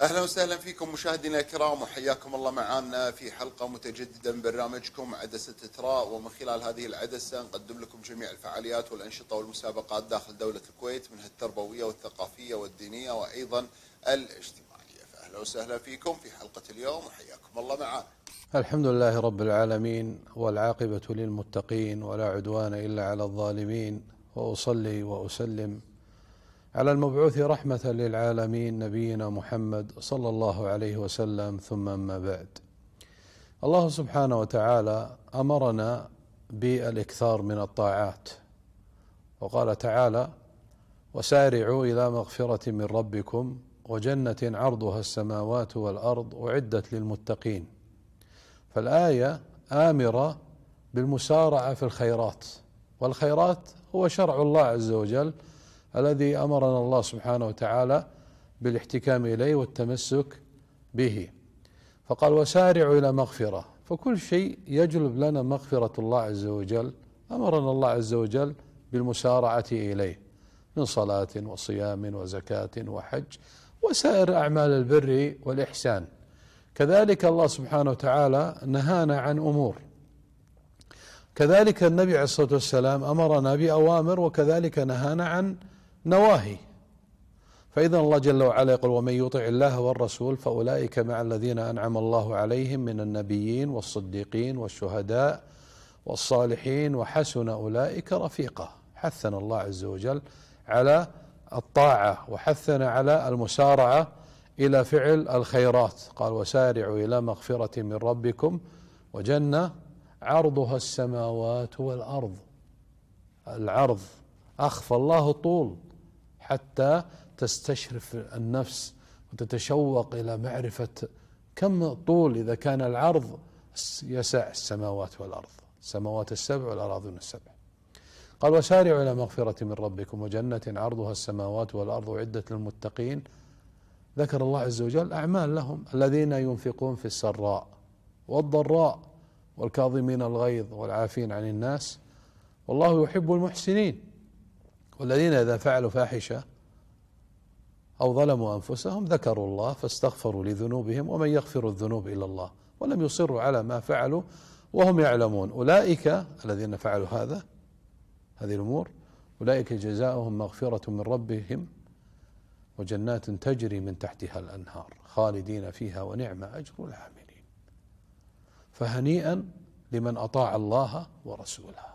اهلا وسهلا فيكم مشاهدينا الكرام وحياكم الله معنا في حلقه متجدده من برنامجكم عدسه اثراء ومن خلال هذه العدسه نقدم لكم جميع الفعاليات والانشطه والمسابقات داخل دوله الكويت منها التربويه والثقافيه والدينيه وايضا الاجتماعيه فاهلا وسهلا فيكم في حلقه اليوم وحياكم الله معنا. الحمد لله رب العالمين والعاقبه للمتقين ولا عدوان الا على الظالمين واصلي واسلم على المبعوث رحمة للعالمين نبينا محمد صلى الله عليه وسلم ثم أما بعد الله سبحانه وتعالى أمرنا بالاكثار من الطاعات وقال تعالى وسارعوا إلى مغفرة من ربكم وجنة عرضها السماوات والأرض أعدت للمتقين فالآية آمرة بالمسارعة في الخيرات والخيرات هو شرع الله عز وجل الذي امرنا الله سبحانه وتعالى بالاحتكام اليه والتمسك به فقال وسارعوا الى مغفره فكل شيء يجلب لنا مغفره الله عز وجل امرنا الله عز وجل بالمسارعه اليه من صلاه وصيام وزكاه وحج وسائر اعمال البر والاحسان كذلك الله سبحانه وتعالى نهانا عن امور كذلك النبي عليه الصلاه والسلام امرنا باوامر وكذلك نهانا عن نواهي فإذا الله جل وعلا يقول ومن يطع الله والرسول فأولئك مع الذين أنعم الله عليهم من النبيين والصديقين والشهداء والصالحين وحسن أولئك رفيقا حثنا الله عز وجل على الطاعة وحثنا على المسارعة إلى فعل الخيرات قال وسارعوا إلى مغفرة من ربكم وجنة عرضها السماوات والأرض العرض أخفى الله الطول حتى تستشرف النفس وتتشوق إلى معرفة كم طول إذا كان العرض يسع السماوات والأرض السماوات السبع والأراضين السبع قال وسارعوا إلى مغفرة من ربكم وجنة عرضها السماوات والأرض عده للمتقين ذكر الله عز وجل أعمال لهم الذين ينفقون في السراء والضراء والكاظمين الغيظ والعافين عن الناس والله يحب المحسنين والذين إذا فعلوا فاحشة أو ظلموا أنفسهم ذكروا الله فاستغفروا لذنوبهم ومن يغفر الذنوب إلا الله ولم يصروا على ما فعلوا وهم يعلمون أولئك الذين فعلوا هذا هذه الأمور أولئك جزاؤهم مغفرة من ربهم وجنات تجري من تحتها الأنهار خالدين فيها ونعم أجر العاملين فهنيئا لمن أطاع الله ورسوله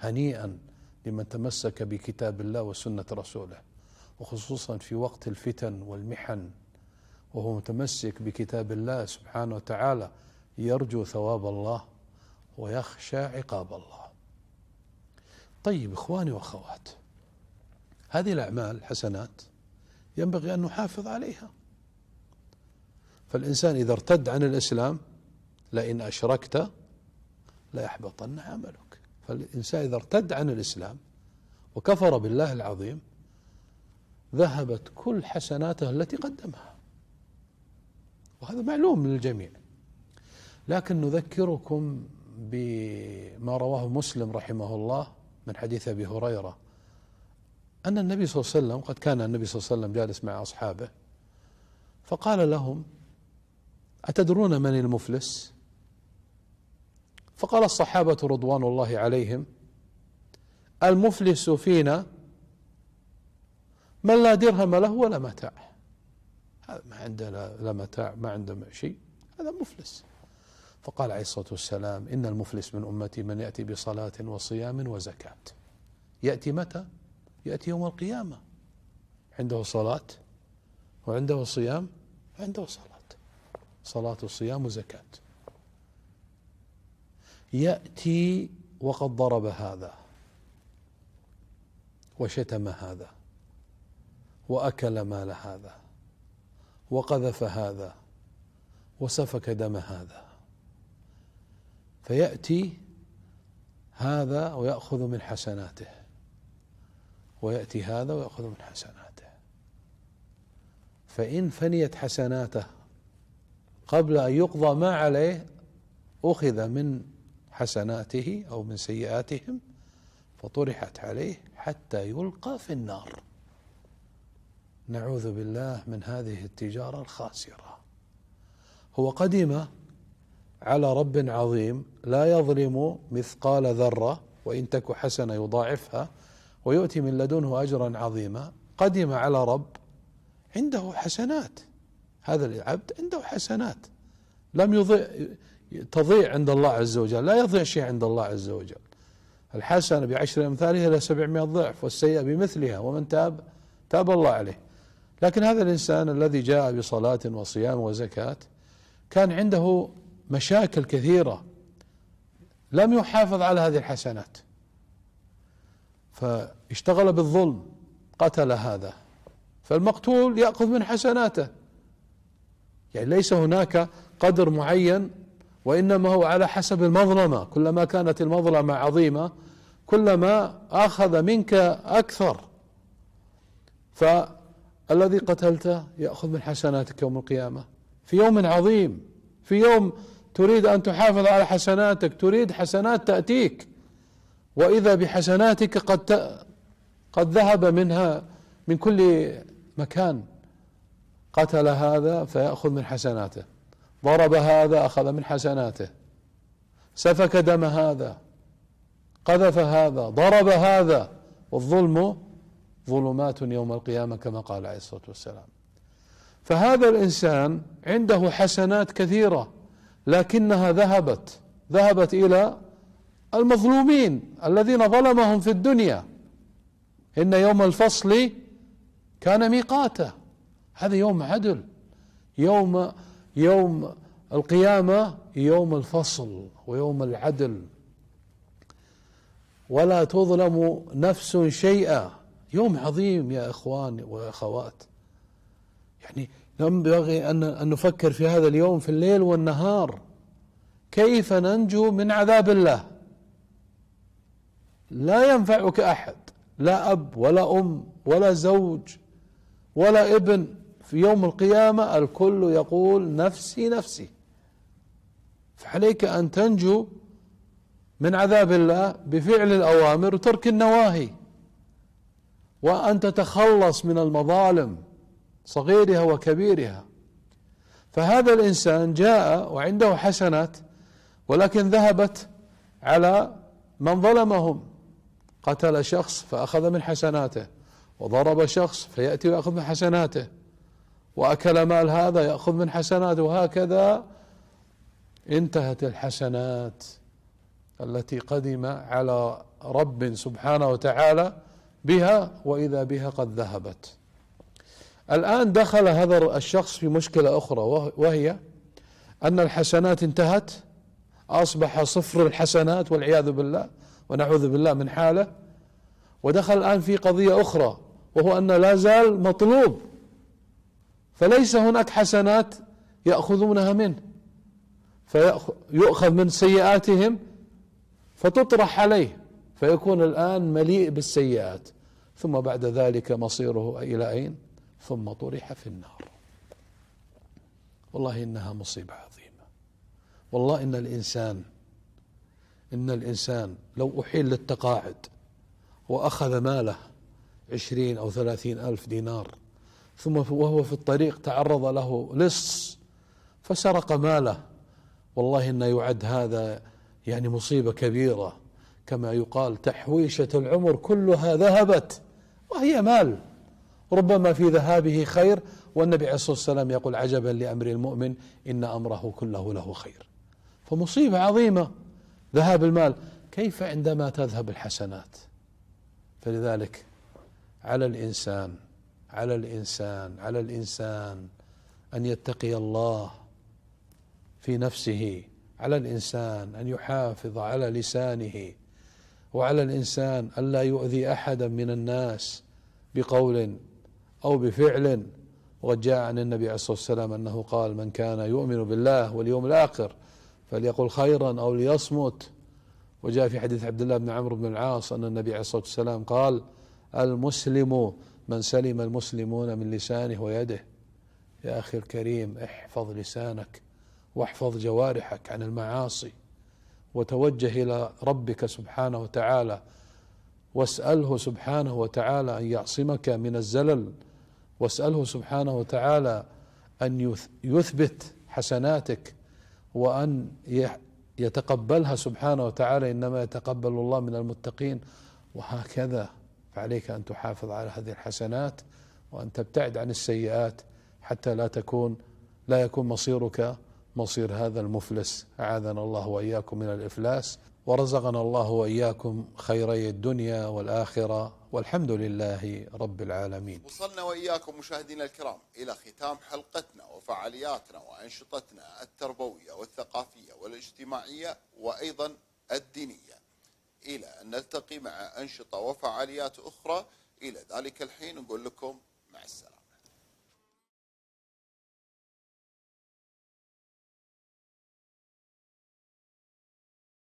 هنيئا لمن تمسك بكتاب الله وسنة رسوله وخصوصا في وقت الفتن والمحن وهو متمسك بكتاب الله سبحانه وتعالى يرجو ثواب الله ويخشى عقاب الله طيب إخواني وأخوات هذه الأعمال حسنات ينبغي أن نحافظ عليها فالإنسان إذا ارتد عن الإسلام لئن أشركت ليحبطن عمله فالإنسان إذا ارتد عن الإسلام وكفر بالله العظيم ذهبت كل حسناته التي قدمها وهذا معلوم للجميع لكن نذكركم بما رواه مسلم رحمه الله من حديث ابي هريره ان النبي صلى الله عليه وسلم قد كان النبي صلى الله عليه وسلم جالس مع اصحابه فقال لهم اتدرون من المفلس؟ فقال الصحابة رضوان الله عليهم المفلس فينا من لا درهم له ولا متاع هذا ما عنده لا متاع ما عنده شيء هذا مفلس فقال عليه الصلاة والسلام إن المفلس من أمتي من يأتي بصلاة وصيام وزكاة يأتي متى؟ يأتي يوم القيامة عنده صلاة وعنده صيام عنده صلاة صلاة وصيام وزكاة يأتي وقد ضرب هذا وشتم هذا وأكل مال هذا وقذف هذا وسفك دم هذا فيأتي هذا ويأخذ من حسناته ويأتي هذا ويأخذ من حسناته فإن فنيت حسناته قبل أن يقضى ما عليه أخذ من حسناته أو من سيئاتهم فطرحت عليه حتى يلقى في النار نعوذ بالله من هذه التجارة الخاسرة هو قدم على رب عظيم لا يظلم مثقال ذرة وإن تك حسنة يضاعفها ويؤتي من لدنه أجرا عظيما قدم على رب عنده حسنات هذا العبد عنده حسنات لم يضيع تضيع عند الله عز وجل لا يضيع شيء عند الله عز وجل الحسنة بعشر أمثالها إلى سبعمائة ضعف والسيئة بمثلها ومن تاب تاب الله عليه لكن هذا الإنسان الذي جاء بصلاة وصيام وزكاة كان عنده مشاكل كثيرة لم يحافظ على هذه الحسنات فاشتغل بالظلم قتل هذا فالمقتول يأخذ من حسناته يعني ليس هناك قدر معين وانما هو على حسب المظلمه كلما كانت المظلمه عظيمه كلما اخذ منك اكثر فالذي قتلته ياخذ من حسناتك يوم القيامه في يوم عظيم في يوم تريد ان تحافظ على حسناتك تريد حسنات تاتيك واذا بحسناتك قد ت... قد ذهب منها من كل مكان قتل هذا فياخذ من حسناته ضرب هذا اخذ من حسناته سفك دم هذا قذف هذا ضرب هذا والظلم ظلمات يوم القيامه كما قال عليه الصلاه والسلام فهذا الانسان عنده حسنات كثيره لكنها ذهبت ذهبت الى المظلومين الذين ظلمهم في الدنيا ان يوم الفصل كان ميقاته هذا يوم عدل يوم يوم القيامة يوم الفصل ويوم العدل ولا تظلم نفس شيئا يوم عظيم يا إخوان وأخوات يعني ينبغي أن نفكر في هذا اليوم في الليل والنهار كيف ننجو من عذاب الله لا ينفعك أحد لا أب ولا أم ولا زوج ولا ابن في يوم القيامة الكل يقول نفسي نفسي فعليك أن تنجو من عذاب الله بفعل الأوامر وترك النواهي وأن تتخلص من المظالم صغيرها وكبيرها فهذا الإنسان جاء وعنده حسنات ولكن ذهبت على من ظلمهم قتل شخص فأخذ من حسناته وضرب شخص فيأتي ويأخذ من حسناته وأكل مال هذا يأخذ من حسناته وهكذا انتهت الحسنات التي قدم على رب سبحانه وتعالى بها واذا بها قد ذهبت. الان دخل هذا الشخص في مشكله اخرى وهي ان الحسنات انتهت اصبح صفر الحسنات والعياذ بالله ونعوذ بالله من حاله ودخل الان في قضيه اخرى وهو ان لا زال مطلوب فليس هناك حسنات يأخذونها منه فيؤخذ من سيئاتهم فتطرح عليه فيكون الآن مليء بالسيئات ثم بعد ذلك مصيره إلى أين ثم طرح في النار والله إنها مصيبة عظيمة والله إن الإنسان إن الإنسان لو أحيل للتقاعد وأخذ ماله عشرين أو ثلاثين ألف دينار ثم وهو في الطريق تعرض له لص فسرق ماله والله ان يعد هذا يعني مصيبه كبيره كما يقال تحويشه العمر كلها ذهبت وهي مال ربما في ذهابه خير والنبي عليه الصلاه والسلام يقول عجبا لامر المؤمن ان امره كله له خير فمصيبه عظيمه ذهاب المال كيف عندما تذهب الحسنات فلذلك على الانسان على الانسان على الانسان ان يتقي الله في نفسه على الانسان ان يحافظ على لسانه وعلى الانسان الا يؤذي احدا من الناس بقول او بفعل وقد جاء عن النبي عليه الصلاه والسلام انه قال من كان يؤمن بالله واليوم الاخر فليقل خيرا او ليصمت وجاء في حديث عبد الله بن عمرو بن العاص ان النبي عليه الصلاه والسلام قال المسلم من سلم المسلمون من لسانه ويده يا أخي الكريم احفظ لسانك واحفظ جوارحك عن المعاصي وتوجه إلى ربك سبحانه وتعالى واسأله سبحانه وتعالى أن يعصمك من الزلل واسأله سبحانه وتعالى أن يثبت حسناتك وأن يتقبلها سبحانه وتعالى إنما يتقبل الله من المتقين وهكذا فعليك أن تحافظ على هذه الحسنات وأن تبتعد عن السيئات حتى لا تكون لا يكون مصيرك مصير هذا المفلس أعاذنا الله وإياكم من الإفلاس ورزقنا الله وإياكم خيري الدنيا والآخرة والحمد لله رب العالمين وصلنا وإياكم مشاهدينا الكرام إلى ختام حلقتنا وفعالياتنا وأنشطتنا التربوية والثقافية والاجتماعية وأيضا الدينية إلى أن نلتقي مع أنشطة وفعاليات أخرى إلى ذلك الحين نقول لكم مع السلامة